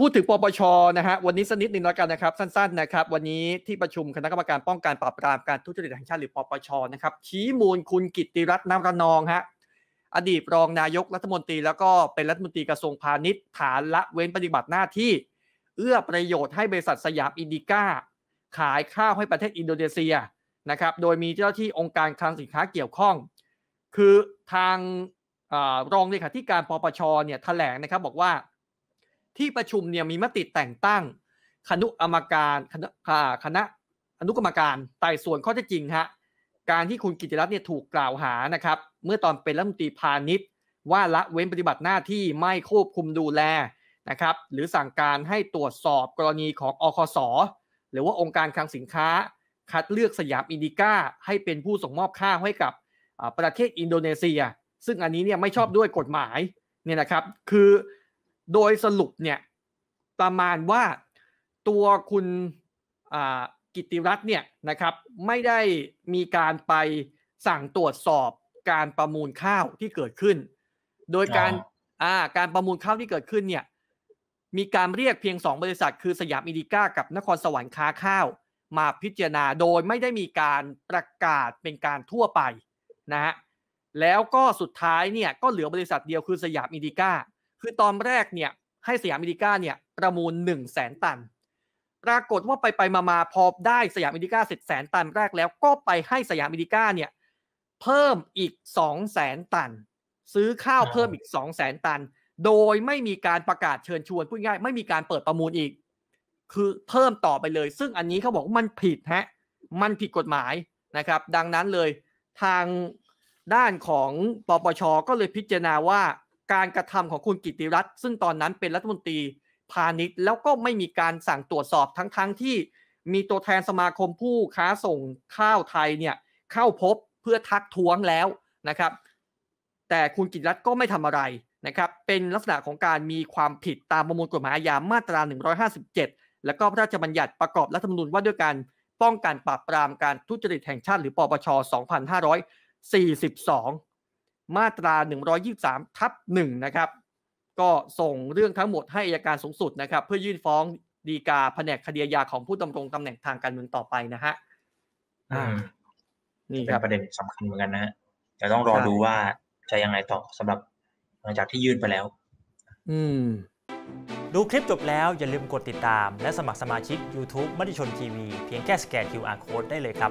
พูดถึงปปช นะฮะ วันนี้สักนิดหนึ่งแล้วกันนะครับ สั้นๆ นะครับ วันนี้ที่ประชุมคณะกรรมการป้องกันปราบปรามการทุจริตแห่งชาติหรือปปช นะครับชี้มูลคุณกิติรัตน์นำระนอง ฮะ อดีตรองนายกรัฐมนตรีแล้วก็เป็นรัฐมนตรีกระทรวงพาณิชย์ ฐานละเว้นปฏิบัติหน้าที่ เอื้อประโยชน์ให้บริษัทสยามอินดิก้า ขายข้าวให้ประเทศอินโดนีเซียนะครับ โดยมีเจ้าที่องค์การคลังสินค้าเกี่ยวข้อง คือทางอรองเลขาธิการปปชเนี่ยแถลงนะครับบอกว่าที่ประชุมเนี่ยมีมติแต่งตั้งคณะกรรมการคณะอนุกรรมการไต่สวนข้อเท็จจริงฮะการที่คุณกิติรัตน์เนี่ยถูกกล่าวหานะครับ เมื่อตอนเป็นรัฐมนตรีพาณิชย์ ว่าละเว้นปฏิบัติหน้าที่ไม่ควบคุมดูแลนะครับ หรือสั่งการให้ตรวจสอบกรณีของอคส หรือว่าองค์การคลังสินค้า คัดเลือกสยามอินดิก้าให้เป็นผู้ส่งมอบข้าวให้กับประเทศอินโดนีเซีย ซึ่งอันนี้เนี่ยไม่ชอบด้วยกฎหมายเนี่ยนะครับคือโดยสรุปเนี่ยประมาณว่าตัวคุณกิติรัตน์เนี่ยนะครับไม่ได้มีการไปสั่งตรวจสอบการประมูลข้าวที่เกิดขึ้น โดยการาการประมูลข้าวที่เกิดขึ้นเนี่ยมีการเรียกเพียง 2 บริษัท คือสยามอินดิก้ากับนครสวรรค์ค้าข้าว มาพิจารณาโดยไม่ได้มีการประกาศเป็นการทั่วไปนะฮะแล้วก็สุดท้ายเนี่ยก็เหลือบริษัทเดียวคือสยามอินดิก้าคือตอนแรกเนี่ยให้สยามอเมริกาเนี่ยประมูล 1 0 0 0 0แสนตัน ปรากฏว่าไปไปมามาพอได้สยามอเมริกาเสร็จแสนตันแรกแล้วก็ไปให้สยามอเมริกาเนี่ยเพิ่มอีก 2 0 0แสนตันซื้อข้าวเพิ่มอีก 2 0 0แสนตัน โดยไม่มีการประกาศเชิญชวนพูดง่ายไม่มีการเปิดประมูลอีก คือเพิ่มต่อไปเลย ซึ่งอันนี้เขาบอกว่ามันผิดฮะมันผิดกฎหมายนะครับ ดังนั้นเลยทางด้านของปปชก็เลยพิจารณาว่าการกระทำของคุณกิติรัตน์ ซึ่งตอนนั้นเป็นรัฐมนตรีพาณิชย์แล้วก็ไม่มีการสั่งตรวจสอบทั้งๆทที่มีตัวแทนสมาคมผู้ค้าส่งข้าวไทยเนี่ยเข้าพบเพื่อทักท้วงแล้วนะครับ แต่คุณกิติรัตน์ก็ไม่ทำอะไรนะครับเป็นลักษณะของการมีความผิดตามประมวลกฎหมายอาญามาตรา 157 และก็พระราชบัญญัติประกอบรัฐธรรมนูญว่าด้วยการป้องกันปราบปรามการทุจริตแห่งชาติ หรือปปช2542มาตรา 123 ทับ 1 นะครับ ก็ส่งเรื่องทั้งหมดให้อายการสูงสุดนะครับ เพื่อยื่นฟ้องดีกาแผนกคดียาของผู้ดำรงตำแหน่งทางการเมืองต่อไปนะฮะนี่เป็นประเด็นสำคัญเหมือนกันนะฮะแต่ต้องรอดูว่าจะยังไงต่อสำหรับหลังจากที่ยื่นไปแล้ว อืม ดูคลิปจบแล้วอย่าลืมกดติดตาม และสมัครสมาชิก YouTube มติชนทีวีเพียงแค่สแกน QR Code ได้เลยครับ